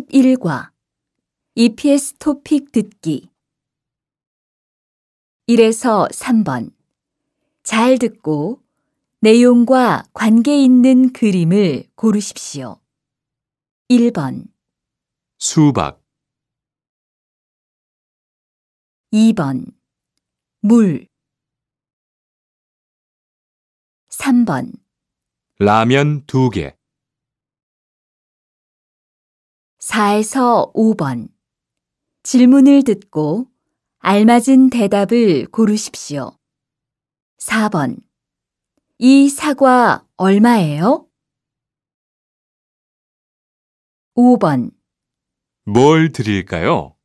11과 EPS 토픽 듣기 1에서 3번 잘 듣고 내용과 관계 있는 그림을 고르십시오. 1번 수박 2번 물 3번 라면 2개 4에서 5번 질문을 듣고 알맞은 대답을 고르십시오. 4번 이 사과 얼마예요? 5번 뭘 드릴까요?